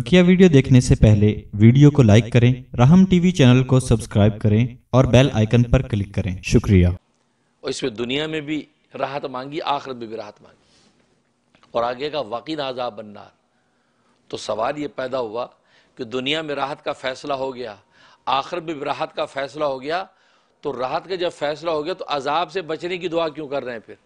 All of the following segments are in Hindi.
बकिया वीडियो देखने से पहले वीडियो को लाइक करें राहम टीवी चैनल को सब्सक्राइब करें और बेल आइकन पर क्लिक करें शुक्रिया और इसमें दुनिया में भी राहत मांगी आखिरत में भी राहत मांगी और आगे का वाकई आजाब बनना तो सवाल ये पैदा हुआ कि दुनिया में राहत का फैसला हो गया आखिर में भी राहत का फैसला हो गया तो राहत का जब फैसला हो गया तो अजाब से बचने की दुआ क्यों कर रहे हैं फिर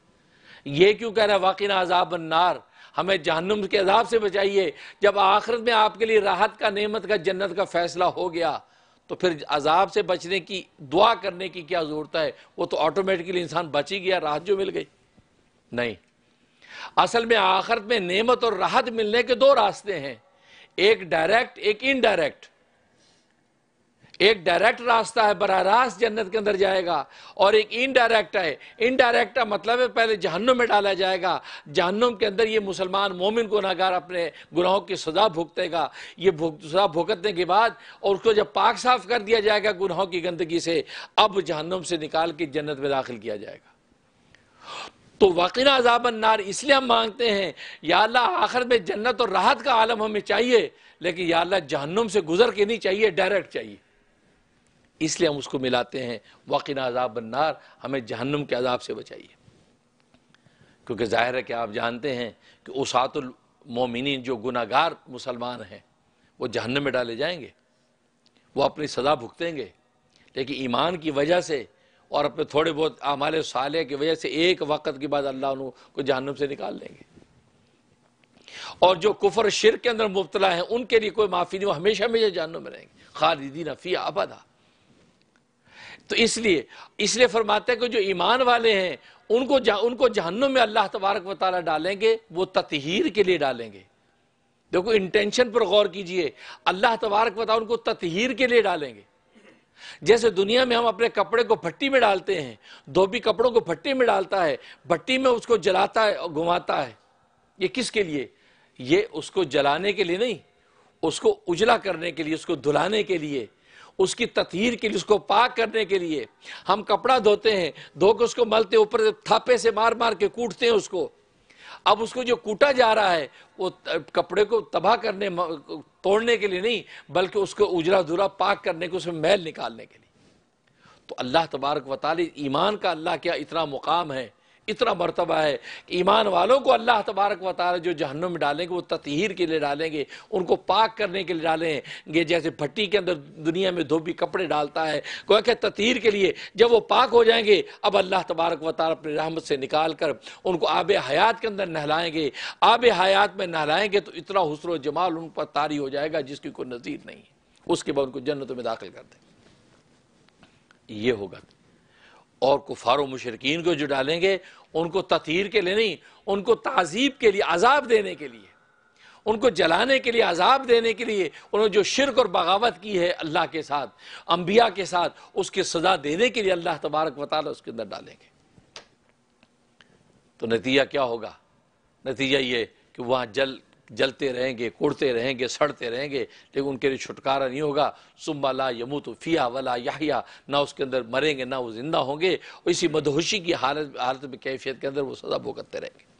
ये क्यों कह रहे हैं वाकिन आजाब बननार हमें जहनुम के अजाब से बचाइए जब आखिरत में आपके लिए राहत का नेमत का जन्नत का फैसला हो गया तो फिर अजाब से बचने की दुआ करने की क्या ज़रूरत है वो तो ऑटोमेटिकली इंसान बच ही गया राहत जो मिल गई नहीं असल में आखिरत में नेमत और राहत मिलने के दो रास्ते हैं एक डायरेक्ट एक इनडायरेक्ट एक डायरेक्ट रास्ता है बरह रास्त जन्नत के अंदर जाएगा और एक इनडायरेक्ट है इनडायरेक्ट का मतलब है पहले जहन्नुम में डाला जाएगा जहन्नुम के अंदर ये मुसलमान मोमिन गुनागार अपने गुनाहों की सजा भुगतेगा ये सजा भुगतने के बाद और उसको जब पाक साफ कर दिया जाएगा गुनाहों की गंदगी से अब जहन्नुम से निकाल के जन्नत में दाखिल किया जाएगा तो वकीन अजाबन नार इसलिए हम मांगते हैं या अल्लाह आखिर में जन्नत और राहत का आलम हमें चाहिए लेकिन या अल्लाह जहन्नुम से गुजर के नहीं चाहिए डायरेक्ट चाहिए इसलिए हम उसको मिलाते हैं वाकिन अजाब बन्नार हमें जहन्नुम के अजाब से बचाइए क्योंकि ज़ाहिर है कि आप जानते हैं कि उसातुल मोमिन जो गुनागार मुसलमान हैं वो जहन्नम में डाले जाएंगे वो अपनी सज़ा भुगतेंगे लेकिन ईमान की वजह से और अपने थोड़े बहुत आमाले साले की वजह से एक वक्त के बाद अल्लाह को जहन्नम से निकाल लेंगे और जो कुफर शिर के अंदर मुबतला है उनके लिए कोई माफ़ी नहीं वो हमेशा हमेशा जहन्नम में रहेंगे खालिदी नफ़ी आबादा तो इसलिए इसलिए फरमाते हैं कि जो ईमान वाले हैं उनको जा, उनको जहन्नुम में अल्लाह तबारक वाली डालेंगे वो ततहीर के लिए डालेंगे देखो इंटेंशन पर गौर कीजिए अल्लाह तबारक वाली उनको ततहीर के लिए डालेंगे जैसे दुनिया में हम अपने कपड़े को भट्टी में डालते हैं धोबी कपड़ों को भट्टी में डालता है भट्टी में उसको जलाता है और घुमाता है ये किसके लिए ये उसको जलाने के लिए नहीं उसको उजला करने के लिए उसको धुलाने के लिए उसकी तथहर के लिए उसको पाक करने के लिए हम कपड़ा धोते हैं धो के उसको मलते ऊपर थापे से मार मार के कूटते हैं उसको अब उसको जो कूटा जा रहा है वो कपड़े को तबाह करने तोड़ने के लिए नहीं बल्कि उसको उजरा धुरा पाक करने के उसमें मैल निकालने के लिए तो अल्लाह तबारक वाली ईमान का अल्लाह क्या इतना मुकाम है इतना मरतबा है कि ईमान वालों को अल्लाह तबारक व तारा जो जहन्नुम में डालेंगे वो ततहर के लिए डालेंगे उनको पाक करने के लिए डालेंगे जैसे भट्टी के अंदर दुनिया में धोबी कपड़े डालता है कोई क्या ततहर के लिए जब वो पाक हो जाएंगे अब अल्लाह तबारक व तारा अपनी रहमत से निकाल कर उनको आब हयात के अंदर नहलाएंगे आब हयात में नहलाएंगे तो इतना हसर जमाल उन पर तारी हो जाएगा जिसकी कोई नज़ीर नहीं है उसके बाद उनको जन्नत में दाखिल कर देंगे ये होगा और कुफार मुशरकिन को जो डालेंगे उनको ततीर के लिए नहीं उनको तहजीब के लिए अजाब देने के लिए उनको जलाने के लिए अजाब देने के लिए उन्होंने जो शिरक और बगावत की है अल्लाह के साथ अम्बिया के साथ उसकी सजा देने के लिए अल्लाह तबारक वाली उसके अंदर डालेंगे तो नतीजा क्या होगा नतीजा ये कि वहाँ जल जलते रहेंगे कुड़ते रहेंगे सड़ते रहेंगे लेकिन उनके लिए छुटकारा नहीं होगा सुम्बा ला यमू तो फ़िया वला याहिया ना उसके अंदर मरेंगे ना वो ज़िंदा होंगे और इसी मदहोशी की हालत हालत में कैफियत के अंदर वो सदा भुगतते रहेंगे